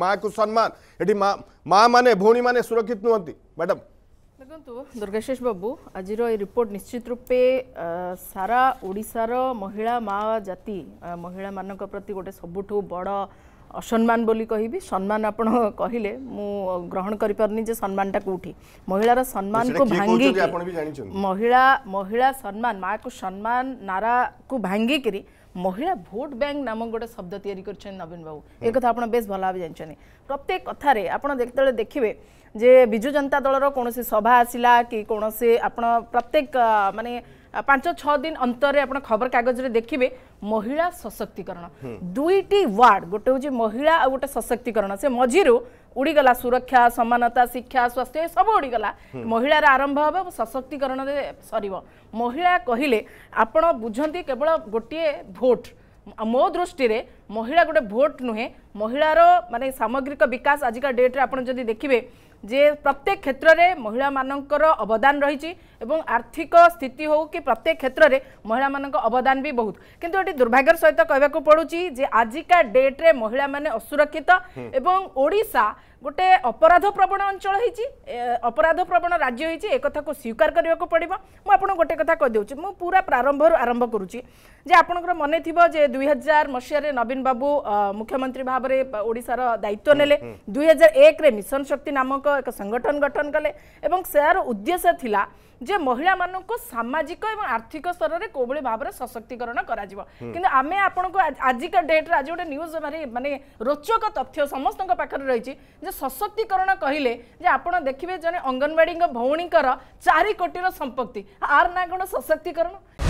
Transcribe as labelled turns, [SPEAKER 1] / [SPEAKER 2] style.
[SPEAKER 1] ମାଆକୁ ସମ୍ମାନ ଏଠି ମାଆମାନେ ଭଉଣୀମାନେ ସୁରକ୍ଷିତ ନୁହନ୍ତି ମ୍ୟାଡ଼ାମ ଦେଖନ୍ତୁ ଦୁର୍ଗାଶେଷ ବାବୁ ଆଜିର ଏ ରିପୋର୍ଟ ନିଶ୍ଚିତ ରୂପେ ସାରା ଓଡ଼ିଶାର ମହିଳା ମା ଜାତି ମହିଳାମାନଙ୍କ ପ୍ରତି ଗୋଟେ ସବୁଠୁ ବଡ଼ অসম্মান বলি কহিবি সম্মান আপন কহিলে মু গ্রহণ করি পারনি যে সম্মানটা কোঠি মহিলার সম্মান কো ভাঙ্গি মহিলা মহিলা সম্মান মা কো সম্মান নারা কো ভাঙ্গি করি মহিলা ভোট ব্যাঙ্ক নামক গোটে শব্দ তৈরি করছেন নবীন বাবু এ কথা আপন বেশ ভালো ভাবে জানছেন প্রত্যেক কথারে আপন যেতবে দেখিবে যে বিজু জনতা দলর কোনসি সভা আসিলা কি কোনসি আপন প্রত্যেক মানে ପାଞ୍ଚ ଛଅ ଦିନ ଅନ୍ତରରେ ଆପଣ ଖବରକାଗଜରେ ଦେଖିବେ ମହିଳା ସଶକ୍ତିକରଣ ଦୁଇଟି ୱାର୍ଡ଼ ଗୋଟେ ହେଉଛି ମହିଳା ଆଉ ଗୋଟେ ସଶକ୍ତିକରଣ ସେ ମଝିରୁ ଉଡ଼ିଗଲା ସୁରକ୍ଷା ସମାନତା ଶିକ୍ଷା ସ୍ୱାସ୍ଥ୍ୟ ସବୁ ଉଡ଼ିଗଲା ମହିଳାର ଆରମ୍ଭ ହେବ ସଶକ୍ତିକରଣରେ ସରିବ ମହିଳା କହିଲେ ଆପଣ ବୁଝନ୍ତି କେବଳ ଗୋଟିଏ ଭୋଟ୍ ମୋ ଦୃଷ୍ଟିରେ ମହିଳା ଗୋଟେ ଭୋଟ୍ ନୁହେଁ ମହିଳାର ମାନେ ସାମଗ୍ରିକ ବିକାଶ ଆଜିକା ଡେଟ୍ରେ ଆପଣ ଯଦି ଦେଖିବେ যে প্রত্যেক ক্ষেত্রে মহিলা মানকর অবদান রয়েছে এবং আর্থিক স্থিতি হোক কি প্রত্যেক ক্ষেত্রে মহিলা মানক অবদান বি বহুত কিন্তু এটি দুর্ভাগ্যর সহ কহবাকে পড়ুছি যে আজিকা ডেট্রে মহিলা মানে অসুরক্ষিত এবং ওড়শা গোটে অপরাধ প্রবণ অঞ্চল হয়েছি অপরাধ প্রবণ রাজ্য হয়েছি একথা স্বীকার করা পড়ব মু আপনার গোটে কথা কদেছি মু পুরা প্রারম্ভ আরম্ভ করুছি যে আপনার মনে থাকবে যে দুই হাজার মশিয়ারে নবীন বাবু মুখ্যমন্ত্রী ভাবে ওড়িশার দায়িত্ব নেলে দুই হাজার একরে মিশন শক্তি নামক ଏକ ସଂଗଠନ ଗଠନ କଲେ ଏବଂ ସେ ଉଦ୍ଦେଶ୍ୟ ଥିଲା ଯେ ମହିଳାମାନଙ୍କୁ ସାମାଜିକ ଏବଂ ଆର୍ଥିକ ସ୍ତରରେ କୋଭଳି ଭାବରେ ସଶକ୍ତିକରଣ କରାଯିବ କିନ୍ତୁ ଆମେ ଆପଣଙ୍କୁ ଆଜିକା ଡେଟ୍ରେ ଆଜି ଗୋଟେ ନ୍ୟୁଜ୍ ମାରି ମାନେ ରୋଚକ ତଥ୍ୟ ସମସ୍ତଙ୍କ ପାଖରେ ରହିଛି ଯେ ସଶକ୍ତିକରଣ କହିଲେ ଯେ ଆପଣ ଦେଖିବେ ଜଣେ ଅଙ୍ଗନବାଡ଼ିଙ୍କ ଭଉଣୀଙ୍କର ଚାରି କୋଟିର ସମ୍ପତ୍ତି ଆର ନା କ'ଣ ସଶକ୍ତିକରଣ